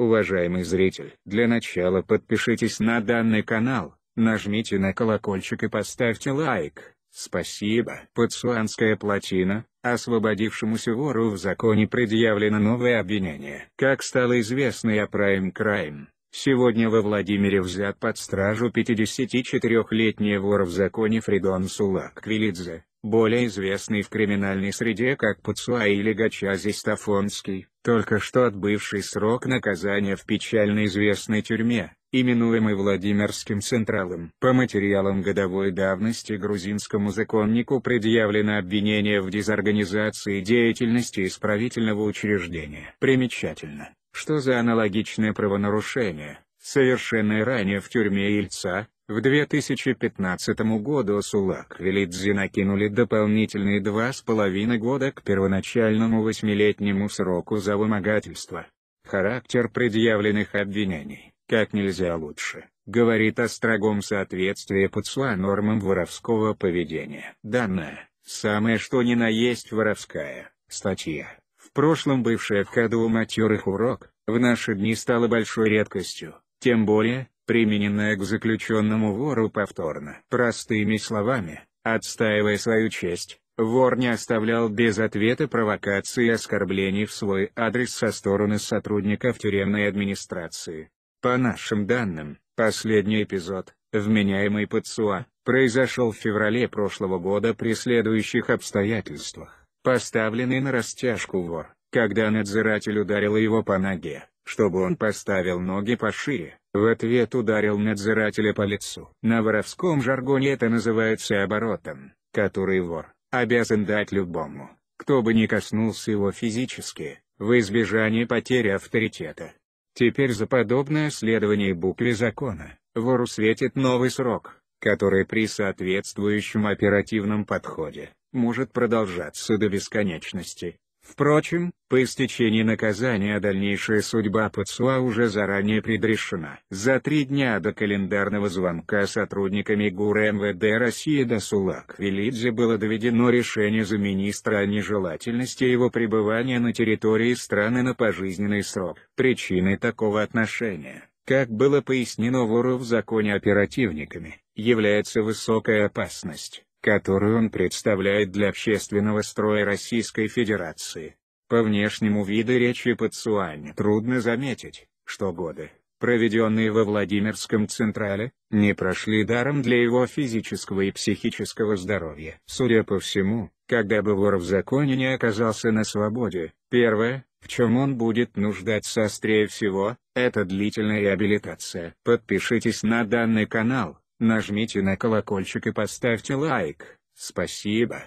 Уважаемый зритель, для начала подпишитесь на данный канал, нажмите на колокольчик и поставьте лайк. Спасибо. Пацуанская плотина, освободившемуся вору в законе предъявлено новое обвинение. Как стало известно я Prime Crime. Сегодня во Владимире взят под стражу 54-летний вор в законе Фридон Сулак Квилидзе, более известный в криминальной среде как Пацуа или Гачази Стафонский, только что отбывший срок наказания в печально известной тюрьме, именуемой Владимирским Централом. По материалам годовой давности грузинскому законнику предъявлено обвинение в дезорганизации деятельности исправительного учреждения. Примечательно что за аналогичное правонарушение, совершенное ранее в тюрьме Ильца, в 2015 году Сулак Велидзе накинули дополнительные два с половиной года к первоначальному восьмилетнему сроку за вымогательство. Характер предъявленных обвинений, как нельзя лучше, говорит о строгом соответствии ПЦЛА нормам воровского поведения. Данная, самое что ни на есть воровская, статья. В прошлом бывшая вкада у матерых урок, в наши дни стала большой редкостью, тем более, примененная к заключенному вору повторно. Простыми словами, отстаивая свою честь, вор не оставлял без ответа провокации и оскорблений в свой адрес со стороны сотрудников тюремной администрации. По нашим данным, последний эпизод, вменяемый под СУА, произошел в феврале прошлого года при следующих обстоятельствах поставленный на растяжку вор, когда надзиратель ударил его по ноге, чтобы он поставил ноги пошире, в ответ ударил надзирателя по лицу. На воровском жаргоне это называется оборотом, который вор обязан дать любому, кто бы ни коснулся его физически, в избежание потери авторитета. Теперь за подобное следование букве закона, вору светит новый срок, который при соответствующем оперативном подходе может продолжаться до бесконечности. Впрочем, по истечении наказания дальнейшая судьба Пацуа уже заранее предрешена. За три дня до календарного звонка сотрудниками ГУР МВД России до Сулак Велидзе было доведено решение замминистра о нежелательности его пребывания на территории страны на пожизненный срок. Причиной такого отношения, как было пояснено вору в законе оперативниками, является высокая опасность которую он представляет для общественного строя Российской Федерации. По внешнему виду речи Пацуани трудно заметить, что годы, проведенные во Владимирском Централе, не прошли даром для его физического и психического здоровья. Судя по всему, когда бы вор в законе не оказался на свободе, первое, в чем он будет нуждаться острее всего, это длительная реабилитация. Подпишитесь на данный канал, Нажмите на колокольчик и поставьте лайк. Спасибо.